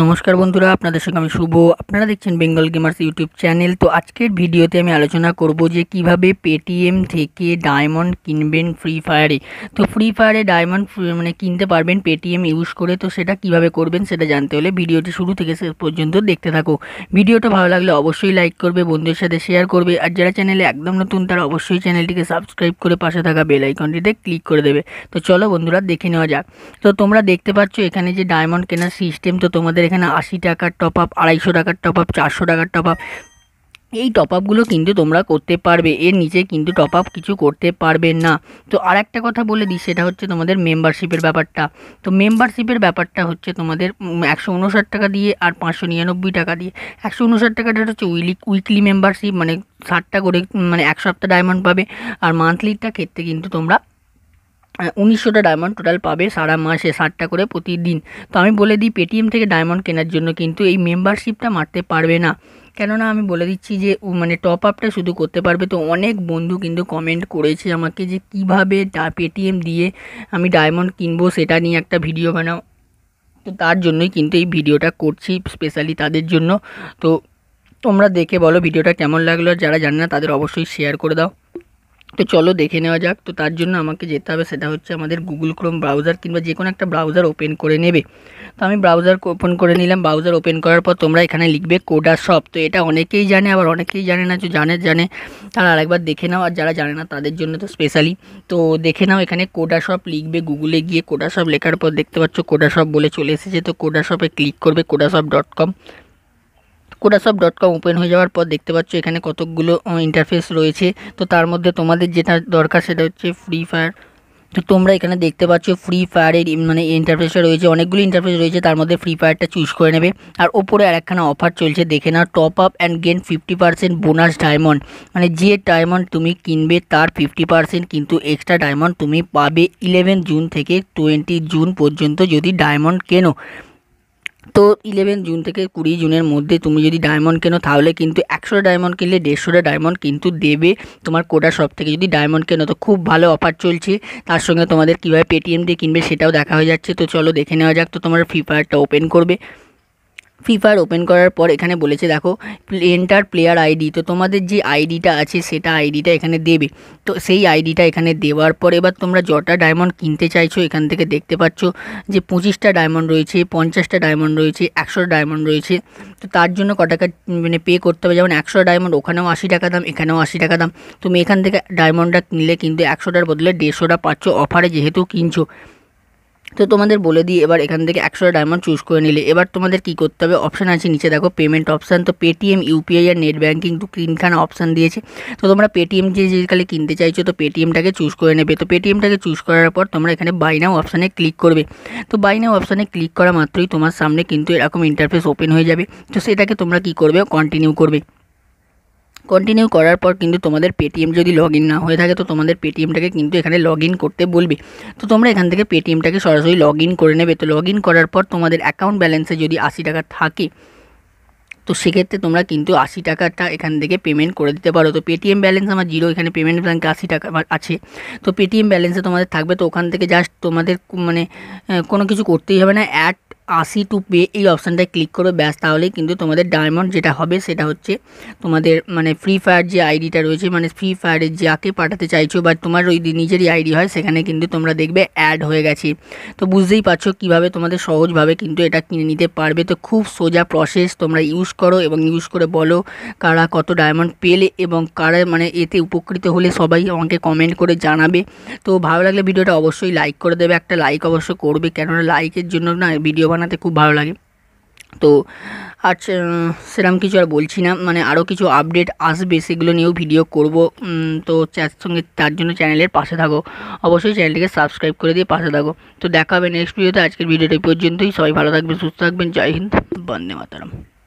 নমস্কার বন্ধুরা আপনাদের সঙ্গে আমি শুভ আপনারা দেখছেন বেঙ্গল গেমার্স ইউটিউব চ্যানেল তো আজকের ভিডিওতে আমি আলোচনা করব যে কিভাবে পেটিএম থেকে ডায়মন্ড কিনবেন ফ্রি ফায়ারে তো ফ্রি ফায়ারে ডায়মন্ড মানে কিনতে পারবেন পেটিএম ইউজ করে তো সেটা কিভাবে করবেন সেটা জানতে হলে ভিডিওটি শুরু থেকে শেষ পর্যন্ত দেখতে থাকো ভিডিওটা ভালো লাগলে অবশ্যই লাইক করবে বন্ধুদের সাথে শেয়ার করবে আর যারা চ্যানেলে একদম নতুন তারা অবশ্যই চ্যানেলটিকে সাবস্ক্রাইব করে পাশে থাকা বেল আইকনটিতে ক্লিক করে দেবে তো চলো বন্ধুরা দেখে নেওয়া যাক তো তোমরা দেখতে পাচ্ছ এখানে যে ডায়মন্ড কেনার সিস্টেম তো তোমাদের আমাদের এখানে আশি টাকার টপ আপ আড়াইশো টাকার টপ আপ চারশো টাকার টপ আপ এই টপ আপগুলো কিন্তু তোমরা করতে পারবে এর নিচে কিন্তু টপ আপ কিছু করতে পারবে না তো আর একটা কথা বলে দিই সেটা হচ্ছে তোমাদের মেম্বারশিপের ব্যাপারটা তো মেম্বারশিপের ব্যাপারটা হচ্ছে তোমাদের একশো উনষাট টাকা দিয়ে আর পাঁচশো নিরানব্বই টাকা দিয়ে একশো উনষাট টাকাটা হচ্ছে উইলি উইকলি মেম্বারশিপ মানে ষাটটা করে মানে এক সপ্তাহ ডায়মন্ড পাবে আর মান্থলিটা ক্ষেত্রে কিন্তু তোমরা উনিশশোটা ডায়মন্ড টোটাল পাবে সারা মাসে ষাটটা করে প্রতিদিন তো আমি বলে দিই পেটিএম থেকে ডায়মন্ড কেনার জন্য কিন্তু এই মেম্বারশিপটা মারতে পারবে না কেননা আমি বলে দিচ্ছি যে মানে টপ আপটা শুধু করতে পারবে তো অনেক বন্ধু কিন্তু কমেন্ট করেছে আমাকে যে কিভাবে পেটিএম দিয়ে আমি ডায়মন্ড কিনবো সেটা নিয়ে একটা ভিডিও বানাও তো তার জন্যই কিন্তু এই ভিডিওটা করছি স্পেশালি তাদের জন্য তো তোমরা দেখে বলো ভিডিওটা কেমন লাগলো যারা জানে না তাদের অবশ্যই শেয়ার করে দাও তো চলো দেখে নেওয়া যাক তো তার জন্য আমাকে যেতে হবে সেটা হচ্ছে আমাদের গুগল ক্রোম ব্রাউজার কিংবা যে কোনো একটা ব্রাউজার ওপেন করে নেবে তো আমি ব্রাউজার ওপেন করে নিলাম ব্রাউজার ওপেন করার পর তোমরা এখানে লিখবে কোডা শপ তো এটা অনেকেই জানে আবার অনেকেই জানে না যে জানে জানে তারা আরেকবার দেখে নাও আর যারা জানে না তাদের জন্য তো স্পেশালি তো দেখে নাও এখানে কোডা শপ লিখবে গুগলে গিয়ে কোডা শপ লেখার পর দেখতে পাচ্ছ কোডা শপ বলে চলে এসেছে তো কোডা শপে ক্লিক করবে Codashop dot com Codashop dot com open হয়ে যাওয়ার পর দেখতে পাচ্ছ এখানে কতকগুলো ইন্টারফেস রয়েছে তো তার মধ্যে তোমাদের যেটা দরকার সেটা হচ্ছে ফ্রি ফায়ার তো তোমরা এখানে দেখতে পাচ্ছ ফ্রি ফায়ারের মানে ইন্টারফেসটা রয়েছে অনেকগুলো ইন্টারফেস রয়েছে তার মধ্যে ফ্রি ফায়ারটা চুজ করে নেবে আর ওপরে আর একখানা অফার চলছে দেখে না top up and gain fifty percent bonus diamond মানে যে ডায়মন্ড তুমি কিনবে তার ফিফটি পার্সেন্ট কিন্তু এক্সট্রা ডায়মন্ড তুমি পাবে ইলেভেন জুন থেকে টোয়েন্টি জুন পর্যন্ত যদি ডায়মন্ড কেনো তো ইলেভেন জুন থেকে কুড়ি জুনের মধ্যে তুমি যদি ডায়মন্ড কেনো তাহলে কিন্তু একশোটা ডায়মন্ড কিনলে দেড়শোটা ডায়মন্ড কিন্তু দেবে তোমার কোটা শপ থেকে যদি ডায়মন্ড কেনো তো খুব ভালো অফার চলছে তার সঙ্গে তোমাদের কীভাবে পেটিএম দিয়ে কিনবে সেটাও দেখা হয়ে যাচ্ছে তো চলো দেখে নেওয়া যাক তো তোমার ফ্রি ফায়ারটা ওপেন করবে ফ্রি ফায়ার ওপেন করার পর এখানে বলেছে দেখো এন্টার প্লেয়ার আইডি তো তোমাদের যে আইডিটা আছে সেটা আইডিটা এখানে দেবে তো সেই আইডিটা এখানে দেওয়ার পর এবার তোমরা যটা ডায়মন্ড কিনতে চাইছো এখান থেকে দেখতে পাচ্ছ যে পঁচিশটা ডায়মন্ড রয়েছে পঞ্চাশটা ডায়মন্ড রয়েছে একশোটা ডায়মন্ড রয়েছে তো তার জন্য ক টাকা মানে পে করতে হবে যেমন একশো ডায়মন্ড ওখানেও আশি টাকা দাম এখানেও আশি টাকা দাম তুমি এখান থেকে ডায়মন্ডটা কিনলে কিন্তু একশোটার বদলে দেড়শোটা পাচ্ছ অফারে যেহেতু কিনছো তো তোমাদের বলে দিই এবার এখান থেকে একশোটা ডায়মন্ড চুজ করে নিলে এবার তোমাদের কি করতে হবে অপশান আছে নিচে দেখো পেমেন্ট অপশান তো পেটিএম ইউপিআই আর নেট ব্যাঙ্কিং তো তিনখানা অপশান দিয়েছে তো তোমরা পেটিএম যে যেখানে কিনতে চাইছো তো পেটিএমটাকে চুজ করে নেবে তো পেটিএমটাকে চুজ করার পর তোমরা এখানে বাই অপশানে ক্লিক করবে তো বাই অপশানে ক্লিক করা মাত্রই তোমার সামনে কিন্তু এরকম ইন্টারফেস ওপেন হয়ে যাবে তো সেটাকে তোমরা কি করবে কন্টিনিউ করবে কন্টিনিউ করার পর কিন্তু তোমাদের পেটিএম যদি লগ না হয়ে থাকে তো তোমাদের পেটিএমটাকে কিন্তু এখানে লগ করতে বলবে তো তোমরা এখান থেকে পেটিএমটাকে সরাসরি লগ করে নেবে তো লগ করার পর তোমাদের অ্যাকাউন্ট ব্যালেন্সে যদি আশি টাকা থাকে তো সেক্ষেত্রে তোমরা কিন্তু আশি টাকাটা এখান থেকে পেমেন্ট করে দিতে পারো তো পেটিএম ব্যালেন্স আমার জিরো এখানে পেমেন্ট ব্যাঙ্কে আশি টাকা আছে তো পেটিএম ব্যালেন্সে তোমাদের থাকবে তো ওখান থেকে জাস্ট তোমাদের মানে কোনো কিছু করতেই হবে না অ্যাড আশি টু পে এই অপশানটায় ক্লিক করো ব্যাস তাহলেই কিন্তু তোমাদের ডায়মন্ড যেটা হবে সেটা হচ্ছে তোমাদের মানে ফ্রি ফায়ার যে আইডিটা রয়েছে মানে ফ্রি ফায়ারের যাকে পাঠাতে চাইছো বা তোমার ওই নিজেরই আইডি হয় সেখানে কিন্তু তোমরা দেখবে অ্যাড হয়ে গেছে তো বুঝতেই পারছো কিভাবে তোমাদের সহজভাবে কিন্তু এটা কিনে নিতে পারবে তো খুব সোজা প্রসেস তোমরা ইউজ করো এবং ইউজ করে বলো কারা কত ডায়মন্ড পেলে এবং কারা মানে এতে উপকৃত হলে সবাই আমাকে কমেন্ট করে জানাবে তো ভালো লাগলে ভিডিওটা অবশ্যই লাইক করে দেবে একটা লাইক অবশ্য করবে কেননা লাইকের জন্য না ভিডিও বানাতে খুব ভালো লাগে তো আচ্ছা সেরকম কিছু আর বলছি না মানে আরও কিছু আপডেট আসবে সেগুলো নিয়েও ভিডিও করব তো তার সঙ্গে তার জন্য চ্যানেলের পাশে থাকো অবশ্যই চ্যানেলটিকে সাবস্ক্রাইব করে দিয়ে পাশে থাকো তো দেখাবে নেক্সট ভিডিওতে আজকের ভিডিওটা পর্যন্তই সবাই ভালো থাকবেন সুস্থ থাকবেন জয় হিন্দ বন্দে মাতারাম